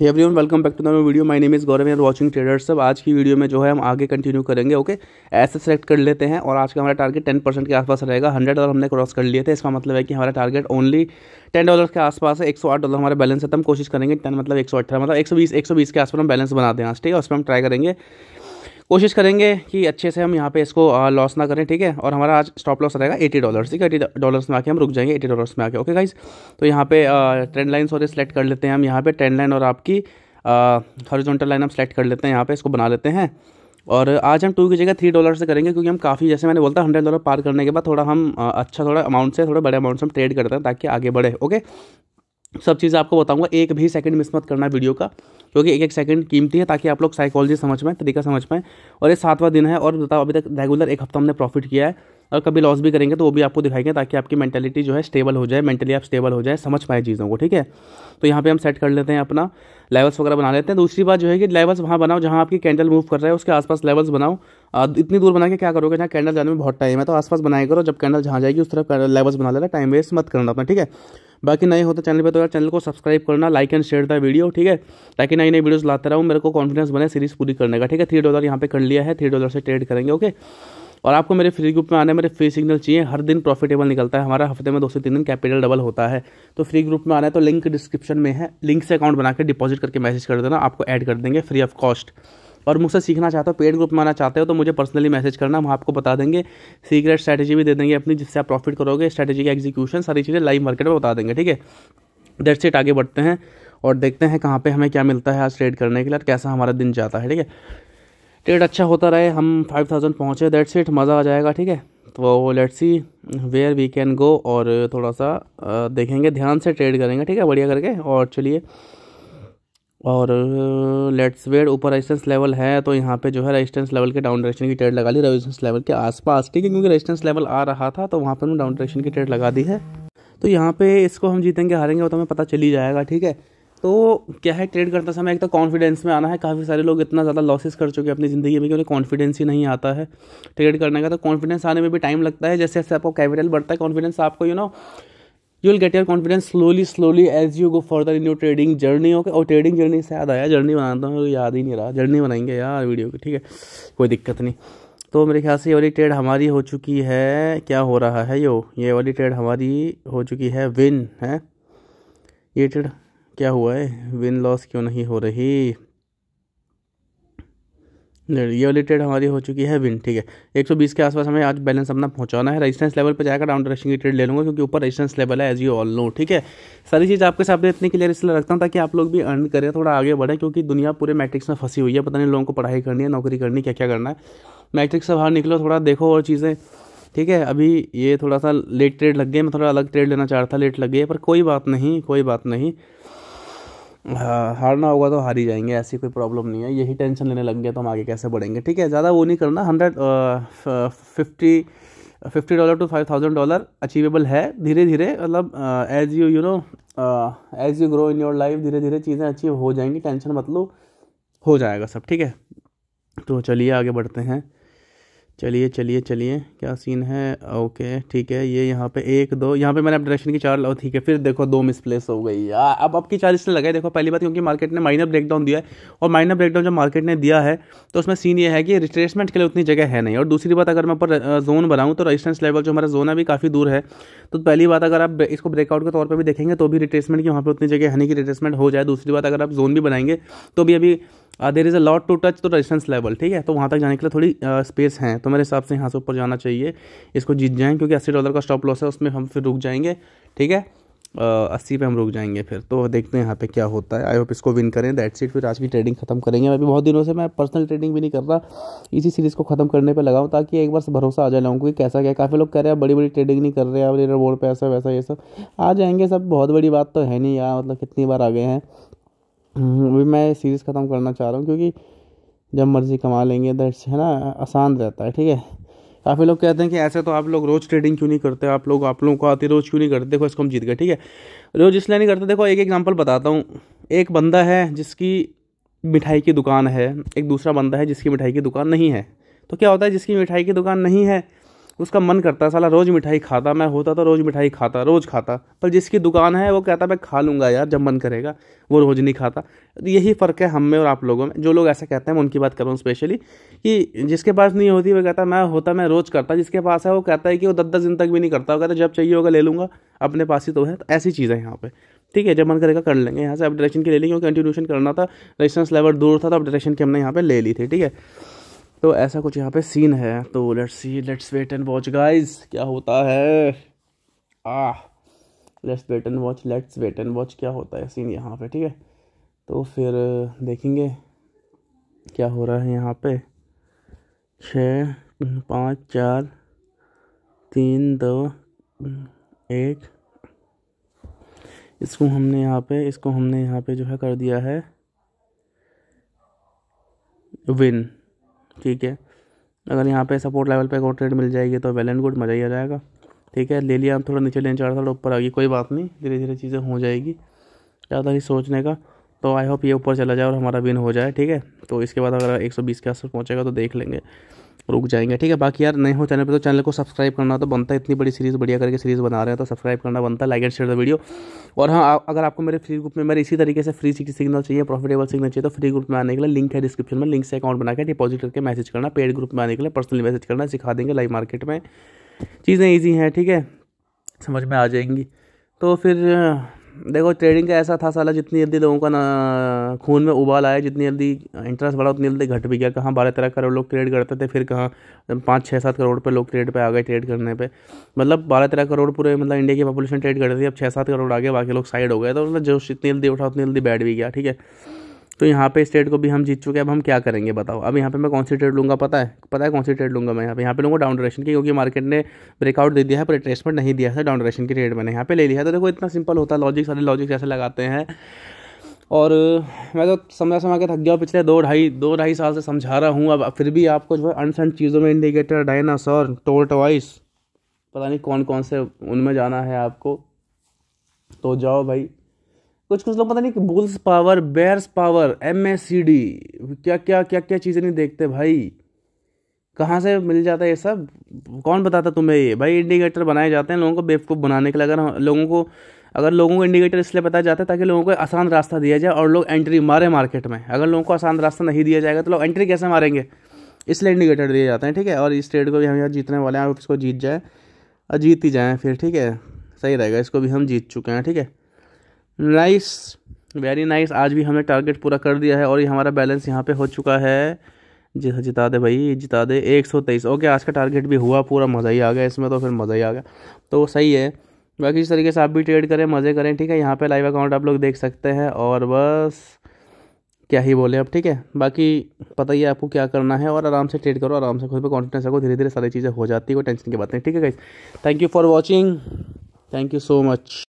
hey everyone welcome back to the video my name is Gaurav and watching traders सब आज की video में जो है हम आगे कंटिन्यू करेंगे ओके ऐसे सेलेक्ट कर लेते हैं और आज का हमारा टारगेट टेन परसेंट के आसपास रहेगा हंड्रेड डॉलर हमने क्रॉस कर लिए थे इसका मतलब है कि हमारा टारगेट ओनली टेन डॉलर के आसपास है एक सौ आठ डॉलर हमारा बैलेंस है तो हम कोशिश करेंगे टेन मतलब एक सौ अठारह मतलब एक सौ बीस एक सौ बीस के आसपास हम बैलेंस बनाते हैं आज ठीक है उस पर हम ट्राई करेंगे कोशिश करेंगे कि अच्छे से हम यहाँ पे इसको लॉस ना करें ठीक है और हमारा आज स्टॉप लॉस रहेगा एटी डॉलर्स ठीक है एटी डॉलर्स में आके हम रुक जाएंगे एटी डॉलर्स में आके ओके गाइज तो यहाँ पे ट्रेंड लाइन सॉरी सेलेक्ट कर लेते हैं हम यहाँ पे ट्रेंड लाइन और आपकी हॉरिजॉन्टल लाइन हम सेलेक्ट कर लेते हैं यहाँ पे इसको बना लेते हैं और आज हम टू की जगह थ्री डॉलर से करेंगे क्योंकि हम काफ़ी जैसे मैंने बोलता हंड्रेड डॉलर पार करने के बाद थोड़ा हम अच्छा थोड़ा अमाउंट से थोड़े बड़े अमाउंट से हम ट्रेड करते हैं ताकि आगे बढ़े ओके सब चीज़ आपको बताऊंगा एक भी सेकंड मिस मत करना वीडियो का क्योंकि एक एक सेकंड कीमती है ताकि आप लोग साइकोलॉजी समझ पाएँ तरीका समझ पाएँ और ये सातवां दिन है और बताओ अभी तक रेगुलर एक हफ्ता हमने प्रॉफिट किया है और कभी लॉस भी करेंगे तो वो भी आपको दिखाएंगे ताकि आपकी मैंटेलिटी जो है स्टेबल हो जाए मेंटली आप स्टेबल हो जाए समझ पाए चीज़ों को ठीक है तो यहाँ पे हम सेट कर लेते हैं अपना लेवल्स वगैरह बना लेते हैं दूसरी बात जो है कि लेवल्स वहाँ बनाओ जहाँ आपकी कैंडल मूव कर रहा है उसके आसपास लेवल्स बनाओ इतनी दूर बना के क्या करोगे जहाँ कैंडल जाने में बहुत टाइम है तो आसपास बनाया करो जब कैंडल जहाँ जाएगी उस तरफ लेवल्स बना लेना टाइम वेस्ट मत करना अपना ठीक है बाकी नए होते चैनल पर तो चैनल तो को सब्सक्राइब करना like and share the video ठीक है ताकि नए नई नई वीडियोज लाता हूँ मेरे को कॉन्फिडेंस बने सीरीज़ पूरी करने का ठीक है थ्री डॉलर यहाँ पे कर लिया है थ्री डॉलर से ट्रेड करेंगे ओके और आपको मेरे फ्री ग्रुप में आने मेरे फ्री सिग्नल चाहिए हर दिन प्रॉफिटेबल निकलता है हमारा हफ्ते में दो से तीन दिन कैपिटल डबल होता है तो फ्री ग्रुप में आना है तो लिंक डिस्क्रिप्शन में है लिंक से अकाउंट बनाकर डिपॉजिट करके मैसेज कर देना आपको ऐड कर देंगे फ्री ऑफ कॉस्ट और मुझसे सीखना चाहता हो पेड ग्रुप में आना चाहते हो तो मुझे पर्सनली मैसेज करना हम आपको बता देंगे सीक्रेट स्ट्रैटेजी भी दे देंगे अपनी जिससे आप प्रॉफिट करोगे स्ट्रैटेजी का एग्जीक्यूशन सारी चीज़ें लाइव मार्केट में बता देंगे ठीक है डेट सेट आगे बढ़ते हैं और देखते हैं कहाँ पे हमें क्या मिलता है आज ट्रेड करने के लिए और कैसा हमारा दिन जाता है ठीक है ट्रेड अच्छा होता रहे हम फाइव थाउजेंड पहुँचे दैट्स इट मज़ा आ जाएगा ठीक है तो let's see where we can go और थोड़ा सा देखेंगे ध्यान से ट्रेड करेंगे ठीक है बढ़िया करके और चलिए और लेट्स वेयर ऊपर रेजिस्टेंस लेवल है तो यहाँ पे जो है रेजिस्टेंस लेवल के डाउन डायरेक्शन की ट्रेड लगा ली रेजिस्टेंस लेवल के आसपास ठीक है क्योंकि रेजिस्टेंस लेवल आ रहा था तो वहाँ पर हमने डाउन डायरेक्शन की ट्रेड लगा दी है तो यहाँ पे इसको हम जीतेंगे हारेंगे वो तो हमें पता चली जाएगा ठीक है तो क्या है ट्रेड करते समय एक तो कॉन्फिडेंस में आना है काफ़ी सारे लोग इतना ज़्यादा लॉसेस कर चुके हैं अपनी ज़िंदगी में कि उन्हें कॉन्फिडेंस ही नहीं आता है ट्रेड करने का तो कॉन्फिडेंस आने में भी टाइम लगता है जैसे जैसे आपको कैपिटल बढ़ता है कॉन्फिडेंस आपको you know you will get your confidence slowly slowly as you go further in your trading journey okay और ट्रेडिंग जर्नी से याद आया जर्नी बनाता हूँ याद ही नहीं रहा जर्नी बनाएंगे यार वीडियो की ठीक है कोई दिक्कत नहीं तो मेरे ख्याल से ये वाली ट्रेड हमारी हो चुकी है क्या हो रहा है यो ये वाली ट्रेड हमारी हो चुकी है विन है ये ट्रेड क्या हुआ है विन लॉस क्यों नहीं हो रही ये वाली ट्रेड हमारी हो चुकी है विन ठीक है 120 के आसपास हमें आज बैलेंस अपना पहुंचाना है रेजिस्टेंस लेवल पर जाकर डाउन रशिंग की ट्रेड ले लूँगा क्योंकि ऊपर रेजिस्टेंस लेवल है एज यू ऑल नो ठीक है सारी चीज़ आपके सामने इतनी क्लियर इसलिए रखता हूँ ताकि आप लोग भी अर्न करें थोड़ा आगे बढ़े क्योंकि दुनिया पूरे मैट्रिक्स में फंसी हुई है पता नहीं लोगों को पढ़ाई करनी है नौकरी करनी क्या क्या करना है मैट्रिक्स से बाहर निकलो थोड़ा देखो और चीज़ें ठीक है अभी ये थोड़ा सा लेट ट्रेड लग गए मैं थोड़ा अलग ट्रेड लेना चाह रहा था लेट लग गए पर कोई बात नहीं कोई बात नहीं हाँ, हारना होगा तो हार ही जाएंगे ऐसी कोई प्रॉब्लम नहीं है यही टेंशन लेने लग गए तो हम आगे कैसे बढ़ेंगे ठीक है ज़्यादा वो नहीं करना hundred fifty fifty dollar to five thousand dollar achievable है धीरे धीरे मतलब as you you know as you grow in your life धीरे धीरे चीज़ें अचीव हो जाएंगी टेंशन मतलब हो जाएगा सब ठीक है तो चलिए आगे बढ़ते हैं चलिए चलिए चलिए क्या सीन है ओके ठीक है ये यहाँ पे एक दो यहाँ पे मैंने अब डायरेक्शन की चार लाओ ठीक है फिर देखो दो मिसप्लेस हो गई यार अब आपकी चार इसलिए लगाई देखो पहली बात क्योंकि मार्केट ने माइनर ब्रेकडाउन दिया है और माइनर ब्रेकडाउन जब मार्केट ने दिया है तो उसमें सीन ये है कि रिट्रेसमेंट के लिए उतनी जगह है नहीं और दूसरी बात अगर मैं ऊपर जोन बनाऊँ तो रजिस्टेंस लेवल जो हमारा जोन है भी काफ़ी दूर है तो पहली बात अगर आप इसको ब्रेकआउट के तौर पर भी देखेंगे तो भी रिट्रेसमेंट की वहाँ पर उतनी जगह है नहीं कि रिट्रेसमेंट हो जाए दूसरी बात अगर आप जोन भी बनाएंगे तो भी अभी there is a lot to touch तो रजिस्टेंस लेवल ठीक है तो वहाँ तक जाने के लिए थोड़ी स्पेस हैं तो मेरे हिसाब से यहाँ से ऊपर जाना चाहिए इसको जीत जाएँ क्योंकि अस्सी डॉलर का स्टॉप लॉस है उसमें हम फिर रुक जाएंगे ठीक है अस्सी पे हम रुक जाएंगे फिर तो देखते हैं यहाँ पे क्या होता है आई होप इसको विन करें दैट सीट फिर आज की ट्रेडिंग खत्म करेंगे मैं भी बहुत दिनों से मैं पर्सनल ट्रेडिंग भी नहीं कर रहा इसी सीरीज़ को खत्म करने पे लगाऊँ ताकि एक बार भरोसा आ जाए लोगों को कैसा क्या काफ़ी लोग कह रहे हैं बड़ी बड़ी ट्रेडिंग नहीं कर रहे हैं रेडर रोड पर ऐसा वैसा ये सब आ जाएंगे सब बहुत बड़ी बात तो है नहीं यार मतलब कितनी बार आ गए हैं हम्म, अभी मैं सीरीज़ ख़त्म करना चाह रहा हूँ क्योंकि जब मर्ज़ी कमा लेंगे दैट्स तो है ना आसान रहता है ठीक है काफ़ी लोग कहते हैं कि ऐसे तो आप लोग रोज़ ट्रेडिंग क्यों नहीं करते आप लोग आप लोगों को आती रोज़ क्यों नहीं करते देखो इसको हम जीत गए ठीक है रोज़ इसलिए नहीं करते देखो एक एग्जांपल बताता हूँ एक बंदा है जिसकी मिठाई की दुकान है एक दूसरा बंदा है जिसकी मिठाई की दुकान नहीं है तो क्या होता है जिसकी मिठाई की दुकान नहीं है उसका मन करता है साला रोज़ मिठाई खाता मैं होता तो रोज़ मिठाई खाता रोज़ खाता पर जिसकी दुकान है वो कहता मैं खा लूँगा यार जब मन करेगा वो रोज़ नहीं खाता तो यही फ़र्क है हम में और आप लोगों में जो लोग ऐसा कहते हैं मैं उनकी बात कर रहा हूँ स्पेशली कि जिसके पास नहीं होती वो कहता मैं होता मैं रोज़ करता जिसके पास है वो कहता है कि वो दस दस दिन तक भी नहीं करता वो कहता जब चाहिए होगा ले लूँगा अपने पास ही तो है तो ऐसी चीज़ें यहाँ पर ठीक है जब मन करेगा कर लेंगे यहाँ से अब डायरेक्शन की ले लेंगे क्योंकि कंटिन्यूशन करना था रेजिस्टेंस लेवल दूर था तो अब डायरेक्शन की हमने यहाँ पर ले ली थी ठीक है तो ऐसा कुछ यहाँ पे सीन है तो let's see let's wait and watch guys क्या होता है ah let's wait and watch let's wait and watch क्या होता है सीन यहाँ पे ठीक है तो फिर देखेंगे क्या हो रहा है यहाँ पे छः पाँच चार तीन दो एक इसको हमने यहाँ पे इसको हमने यहाँ पे जो है कर दिया है विन ठीक है अगर यहाँ पे सपोर्ट लेवल पे एक ट्रेड मिल जाएगी तो वेल एंड गुड मज़ा ही आ जाएगा ठीक है ले लिया हम थोड़ा नीचे लेने चार साल ऊपर आ गई कोई बात नहीं धीरे धीरे चीज़ें हो जाएगी ज़्यादा ही सोचने का तो आई होप ये ऊपर चला जाए और हमारा विन हो जाए ठीक है तो इसके बाद अगर बीस के आसपास पहुँचेगा तो देख लेंगे रुक जाएंगे ठीक है बाकी यार नए हो चैनल पे तो चैनल को सब्सक्राइब करना तो बनता है इतनी बड़ी सीरीज़ बढ़िया करके सीरीज़ बना रहे हैं तो सब्सक्राइब करना बनता है like and share the video और हाँ अगर आपको मेरे फ्री ग्रुप में मेरे इसी तरीके से फ्री सिग्नल चाहिए प्रॉफिटेबल सिग्नल चाहिए तो फ्री ग्रुप में आने के लिए लिंक है डिस्क्रिप्शन में लिंक से अकाउंट बनाकर डिपॉजिट करके मैसेज करना पेड ग्रुप में आने के लिए पर्सनल मैसेज करना सिखा देंगे लाइव मार्केट में चीज़ें ईजी हैं ठीक है समझ में आ जाएंगी तो फिर देखो ट्रेडिंग का ऐसा था साला जितनी जल्दी लोगों का ना खून में उबाल आया जितनी जल्दी इंटरेस्ट बढ़ा उतनी जल्दी घट भी गया कहाँ बारह तेरह करोड़ लोग ट्रेड करते थे फिर कहाँ पाँच छः सात करोड़ पे लोग ट्रेड पे आ गए ट्रेड करने पे मतलब बारह तेरह करोड़ पूरे मतलब इंडिया की पॉपुलेशन ट्रेड करती थी अब छः सात करोड़ आ गए बाकी लोग साइड हो गए तो मतलब जो जितनी जल्दी उठा उतनी जल्दी बैठ भी गया ठीक है तो यहाँ पे स्टेट को भी हम जीत चुके हैं अब हम क्या करेंगे बताओ अब यहाँ पे मैं कौन सी ट्रेड लूँगा पता है पता है कौन सी ट्रेड लूँगा मैं यहाँ पे यहाँ पे लूँगा डाउन डायरेक्शन की क्योंकि मार्केट ने ब्रेकआउट दे दिया है पर रिट्रेसमेंट नहीं दिया था डाउन डायरेक्शन की ट्रेड मैंने यहाँ पे ले लिया तो देखो इतना सिंपल होता है लॉजिक सारे लॉजिक ऐसे लगाते हैं और मैं तो समझा समझा के थक गया पिछले दो ढाई दो ढाई साल से समझा रहा हूँ अब फिर भी आपको जो है अनसन चीज़ों में इंडिकेटर डायनासोर टॉइस पता नहीं कौन कौन से उनमें जाना है आपको तो जाओ भाई कुछ कुछ लोग पता नहीं कि bulls power bears power M S C D क्या क्या क्या क्या चीज़ें नहीं देखते भाई कहाँ से मिल जाता है ये सब कौन बताता तुम्हें ये भाई इंडिकेटर बनाए जाते हैं लोगों को बेवकूफ़ बनाने के लिए अगर लोगों को अगर लोगों को इंडिकेटर इसलिए बताया जाता है ताकि लोगों को आसान रास्ता दिया जाए और लोग एंट्री मारे मार्केट में अगर लोगों को आसान रास्ता नहीं दिया जाएगा तो लोग एंट्री कैसे मारेंगे इसलिए इंडिकेटर दिए जाते हैं ठीक है और इस ट्रेड को भी हम यहाँ जीतने वाले हैं इसको जीत जाए और जीत ही जाएँ फिर ठीक है सही रहेगा इसको भी हम जीत चुके हैं ठीक है नाइस वेरी नाइस आज भी हमने टारगेट पूरा कर दिया है और ये हमारा बैलेंस यहाँ पे हो चुका है जी हाँ, जिता दे भाई जिता दे एक सौ तेईस ओके आज का टारगेट भी हुआ पूरा मज़ा ही आ गया इसमें तो फिर मज़ा ही आ गया तो सही है बाकी इस तरीके से आप भी ट्रेड करें मज़े करें ठीक है यहाँ पे लाइव अकाउंट आप लोग देख सकते हैं और बस क्या ही बोले अब ठीक है बाकी पता ही है आपको क्या करना है और आराम से ट्रेड करो आराम से खुद पे कॉन्फिडेंस रखो धीरे धीरे सारी चीज़ें हो जाती है कोई टेंशन की बात नहीं ठीक है thank you for watching thank you so much